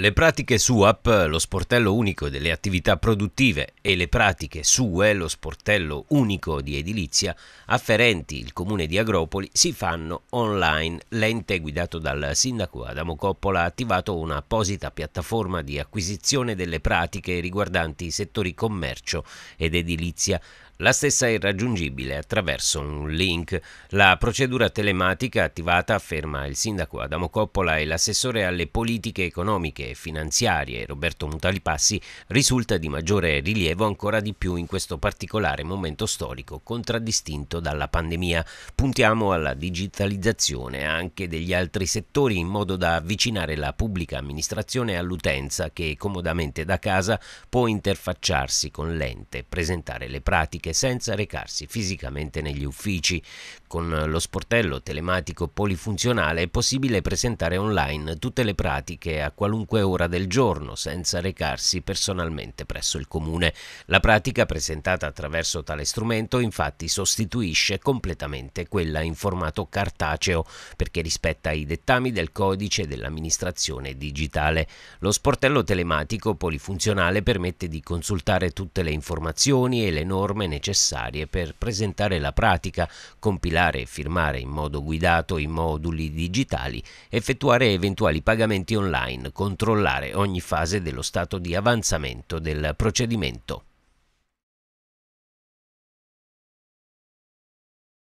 Le pratiche SUAP, lo sportello unico delle attività produttive, e le pratiche SUE, lo sportello unico di edilizia, afferenti il comune di Agropoli, si fanno online. L'ente guidato dal sindaco Adamo Coppola ha attivato un'apposita piattaforma di acquisizione delle pratiche riguardanti i settori commercio ed edilizia. La stessa è raggiungibile attraverso un link. La procedura telematica attivata, afferma il sindaco Adamo Coppola e l'assessore alle politiche economiche finanziarie Roberto Mutalipassi risulta di maggiore rilievo ancora di più in questo particolare momento storico contraddistinto dalla pandemia. Puntiamo alla digitalizzazione anche degli altri settori in modo da avvicinare la pubblica amministrazione all'utenza che comodamente da casa può interfacciarsi con l'ente, presentare le pratiche senza recarsi fisicamente negli uffici. Con lo sportello telematico polifunzionale è possibile presentare online tutte le pratiche a qualunque qualunque ora del giorno senza recarsi personalmente presso il comune. La pratica presentata attraverso tale strumento infatti sostituisce completamente quella in formato cartaceo perché rispetta i dettami del codice dell'amministrazione digitale. Lo sportello telematico polifunzionale permette di consultare tutte le informazioni e le norme necessarie per presentare la pratica, compilare e firmare in modo guidato i moduli digitali, effettuare eventuali pagamenti online con controllare ogni fase dello stato di avanzamento del procedimento.